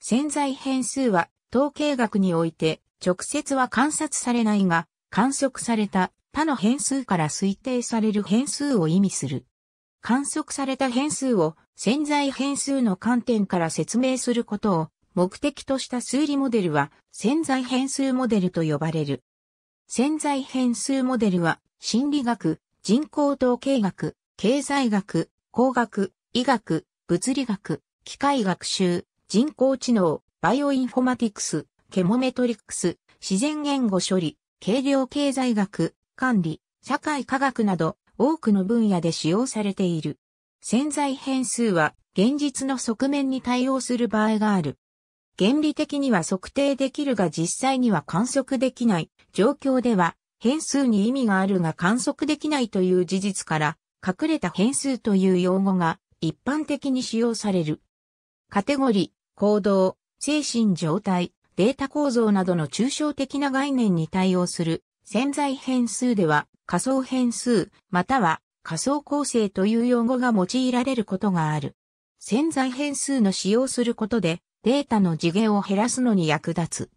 潜在変数は統計学において直接は観察されないが観測された他の変数から推定される変数を意味する。観測された変数を潜在変数の観点から説明することを目的とした数理モデルは潜在変数モデルと呼ばれる。潜在変数モデルは心理学、人口統計学、経済学、工学、医学、物理学、機械学習、人工知能、バイオインフォマティクス、ケモメトリックス、自然言語処理、軽量経済学、管理、社会科学など多くの分野で使用されている。潜在変数は現実の側面に対応する場合がある。原理的には測定できるが実際には観測できない状況では変数に意味があるが観測できないという事実から隠れた変数という用語が一般的に使用される。カテゴリー行動、精神状態、データ構造などの抽象的な概念に対応する潜在変数では仮想変数または仮想構成という用語が用いられることがある。潜在変数の使用することでデータの次元を減らすのに役立つ。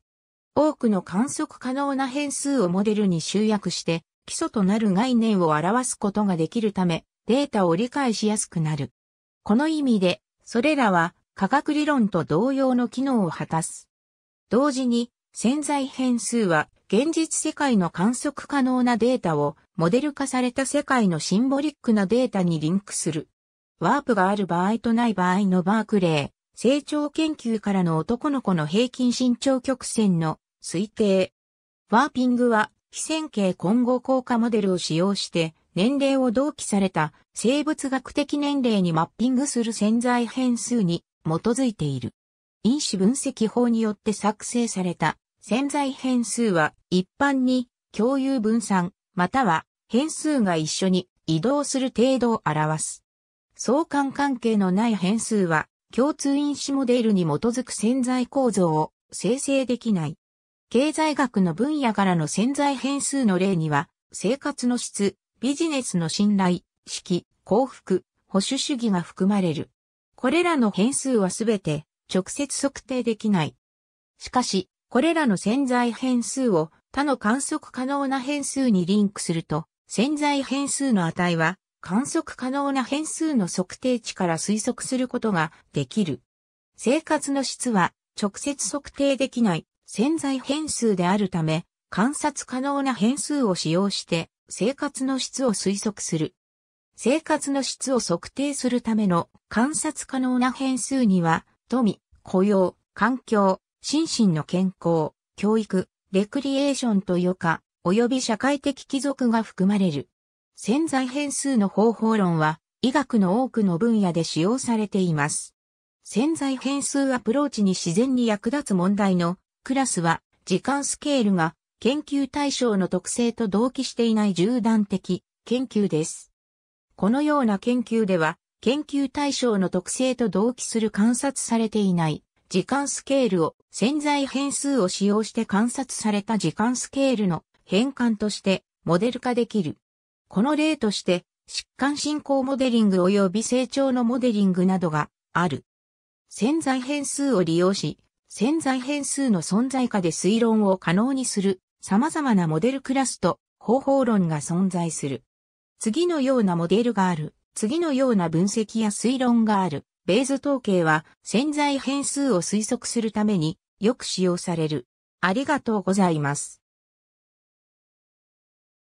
多くの観測可能な変数をモデルに集約して基礎となる概念を表すことができるためデータを理解しやすくなる。この意味でそれらは科学理論と同様の機能を果たす。同時に、潜在変数は現実世界の観測可能なデータをモデル化された世界のシンボリックなデータにリンクする。ワープがある場合とない場合のバークレー、成長研究からの男の子の平均身長曲線の推定。ワーピングは非線形混合効果モデルを使用して年齢を同期された生物学的年齢にマッピングする潜在変数に基づいている。因子分析法によって作成された潜在変数は一般に共有分散または変数が一緒に移動する程度を表す。相関関係のない変数は共通因子モデルに基づく潜在構造を生成できない。経済学の分野からの潜在変数の例には生活の質、ビジネスの信頼、式、幸福、保守主義が含まれる。これらの変数はすべて直接測定できない。しかし、これらの潜在変数を他の観測可能な変数にリンクすると、潜在変数の値は観測可能な変数の測定値から推測することができる。生活の質は直接測定できない潜在変数であるため、観察可能な変数を使用して生活の質を推測する。生活の質を測定するための観察可能な変数には、富、雇用、環境、心身の健康、教育、レクリエーションと余暇、及び社会的貴族が含まれる。潜在変数の方法論は、医学の多くの分野で使用されています。潜在変数アプローチに自然に役立つ問題のクラスは、時間スケールが研究対象の特性と同期していない縦断的研究です。このような研究では、研究対象の特性と同期する観察されていない時間スケールを潜在変数を使用して観察された時間スケールの変換としてモデル化できる。この例として疾患進行モデリング及び成長のモデリングなどがある。潜在変数を利用し、潜在変数の存在下で推論を可能にする様々なモデルクラスと方法論が存在する。次のようなモデルがある。次のような分析や推論がある。ベーズ統計は潜在変数を推測するためによく使用される。ありがとうございます。